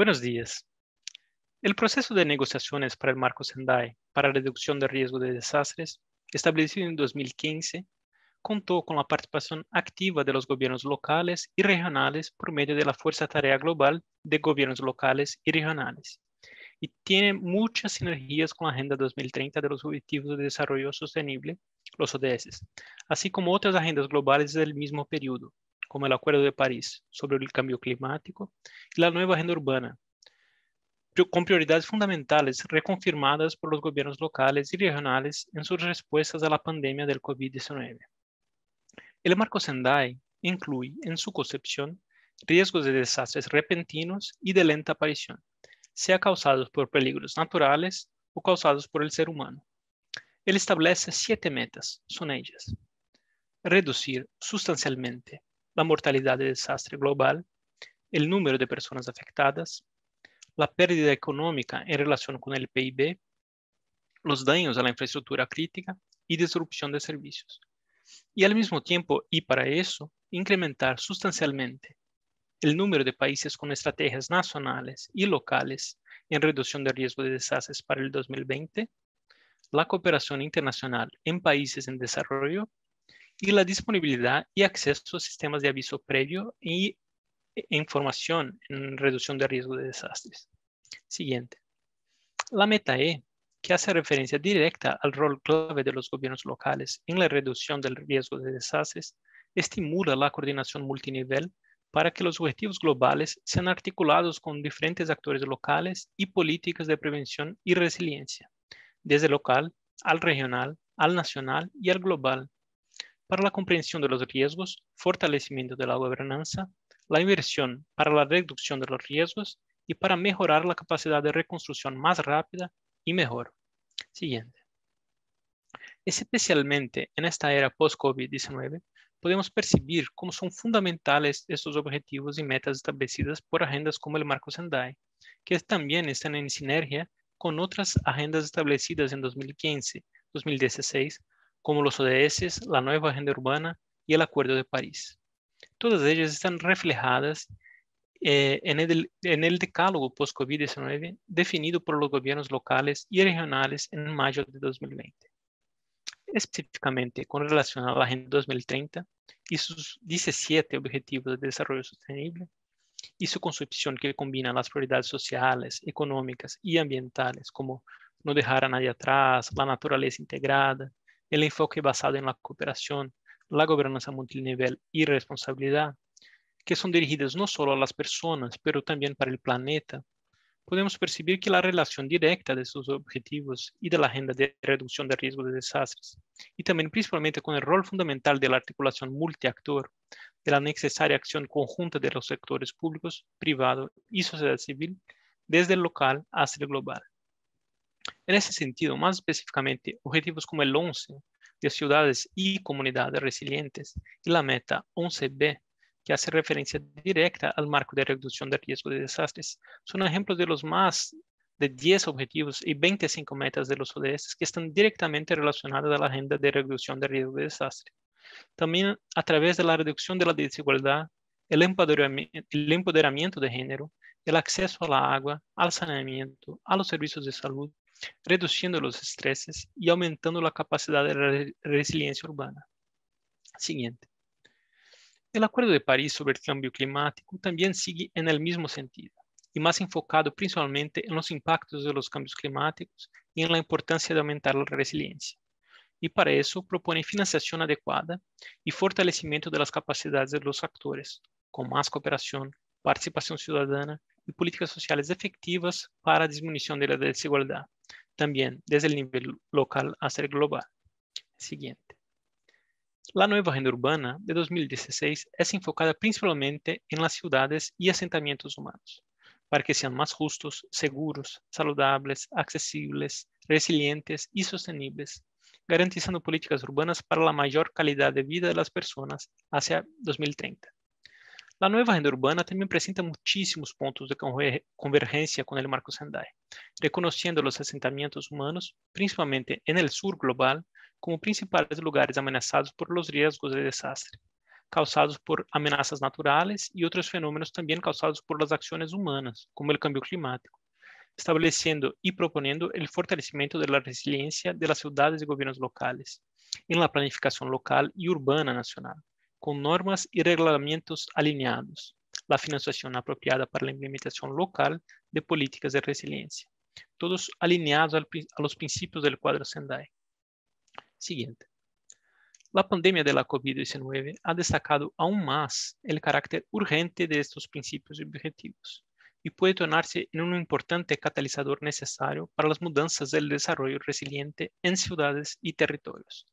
Buenos días. El proceso de negociaciones para el marco Sendai para reducción de riesgo de desastres, establecido en 2015, contó con la participación activa de los gobiernos locales y regionales por medio de la Fuerza Tarea Global de Gobiernos Locales y Regionales y tiene muchas sinergias con la Agenda 2030 de los Objetivos de Desarrollo Sostenible, los ODS, así como otras agendas globales del mismo periodo, como el Acuerdo de París sobre el cambio climático y la nueva agenda urbana, con prioridades fundamentales reconfirmadas por los gobiernos locales y regionales en sus respuestas a la pandemia del COVID-19. El marco Sendai incluye en su concepción riesgos de desastres repentinos y de lenta aparición, sea causados por peligros naturales o causados por el ser humano. Él establece siete metas, son ellas. Reducir sustancialmente la mortalidad de desastre global, el número de personas afectadas, la pérdida económica en relación con el PIB, los daños a la infraestructura crítica y disrupción de servicios. Y al mismo tiempo, y para eso, incrementar sustancialmente el número de países con estrategias nacionales y locales en reducción de riesgo de desastres para el 2020, la cooperación internacional en países en desarrollo y la disponibilidad y acceso a sistemas de aviso previo y e, e información en reducción de riesgo de desastres. Siguiente. La meta E, que hace referencia directa al rol clave de los gobiernos locales en la reducción del riesgo de desastres, estimula la coordinación multinivel para que los objetivos globales sean articulados con diferentes actores locales y políticas de prevención y resiliencia, desde local al regional, al nacional y al global, para la comprensión de los riesgos, fortalecimiento de la gobernanza, la inversión para la reducción de los riesgos y para mejorar la capacidad de reconstrucción más rápida y mejor. Siguiente. Especialmente en esta era post-COVID-19, podemos percibir cómo son fundamentales estos objetivos y metas establecidas por agendas como el Marco Sendai, que también están en sinergia con otras agendas establecidas en 2015, 2016, como los ODS, la nueva agenda urbana y el Acuerdo de París. Todas ellas están reflejadas eh, en, el, en el decálogo post-COVID-19 definido por los gobiernos locales y regionales en mayo de 2020. Específicamente con relación a la Agenda 2030 y sus 17 Objetivos de Desarrollo Sostenible y su concepción que combina las prioridades sociales, económicas y ambientales como no dejar a nadie atrás, la naturaleza integrada, el enfoque basado en la cooperación, la gobernanza multinivel y responsabilidad, que son dirigidas no solo a las personas, pero también para el planeta, podemos percibir que la relación directa de sus objetivos y de la agenda de reducción de riesgos de desastres, y también principalmente con el rol fundamental de la articulación multiactor, de la necesaria acción conjunta de los sectores públicos, privados y sociedad civil, desde el local hasta el global. En ese sentido, más específicamente, objetivos como el 11 de ciudades y comunidades resilientes y la meta 11B, que hace referencia directa al marco de reducción de riesgo de desastres, son ejemplos de los más de 10 objetivos y 25 metas de los ODS que están directamente relacionadas a la agenda de reducción de riesgo de desastre. También a través de la reducción de la desigualdad, el empoderamiento, el empoderamiento de género, el acceso a la agua, al saneamiento, a los servicios de salud reduciendo los estreses y aumentando la capacidad de resiliencia urbana. Siguiente. El Acuerdo de París sobre el Cambio Climático también sigue en el mismo sentido y más enfocado principalmente en los impactos de los cambios climáticos y en la importancia de aumentar la resiliencia. Y para eso propone financiación adecuada y fortalecimiento de las capacidades de los actores, con más cooperación, participación ciudadana y políticas sociales efectivas para disminución de la desigualdad también desde el nivel local a el global. Siguiente. La nueva agenda urbana de 2016 es enfocada principalmente en las ciudades y asentamientos humanos, para que sean más justos, seguros, saludables, accesibles, resilientes y sostenibles, garantizando políticas urbanas para la mayor calidad de vida de las personas hacia 2030. La nueva agenda urbana também apresenta muitíssimos pontos de convergência com o marco Sendai, reconociendo os assentamentos humanos, principalmente no el sur global, como principais lugares ameaçados por los riesgos de desastre, causados por ameaças naturales e outros fenômenos também causados por las acciones humanas, como o cambio climático, estabelecendo e proponendo o fortalecimento da resiliência de las ciudades e governos locales em la planificación local y urbana nacional con normas y reglamentos alineados, la financiación apropiada para la implementación local de políticas de resiliencia, todos alineados a los principios del cuadro Sendai. Siguiente. La pandemia de la COVID-19 ha destacado aún más el carácter urgente de estos principios y objetivos y puede tornarse en un importante catalizador necesario para las mudanzas del desarrollo resiliente en ciudades y territorios,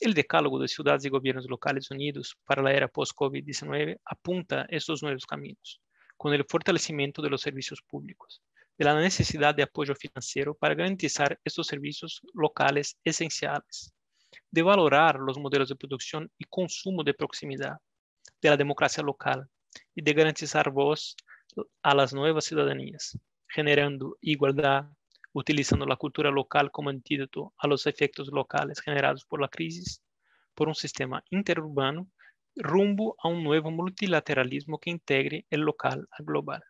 el decálogo de ciudades y gobiernos locales unidos para la era post-COVID-19 apunta estos nuevos caminos, con el fortalecimiento de los servicios públicos, de la necesidad de apoyo financiero para garantizar estos servicios locales esenciales, de valorar los modelos de producción y consumo de proximidad, de la democracia local y de garantizar voz a las nuevas ciudadanías, generando igualdad, utilizando la cultura local como antídoto a los efectos locales generados por la crisis, por un sistema interurbano rumbo a un nuevo multilateralismo que integre el local al global.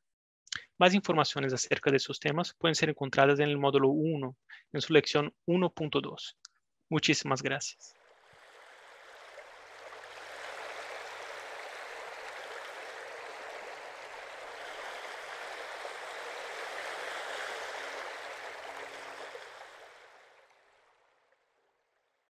Más informaciones acerca de estos temas pueden ser encontradas en el módulo 1, en su lección 1.2. Muchísimas gracias.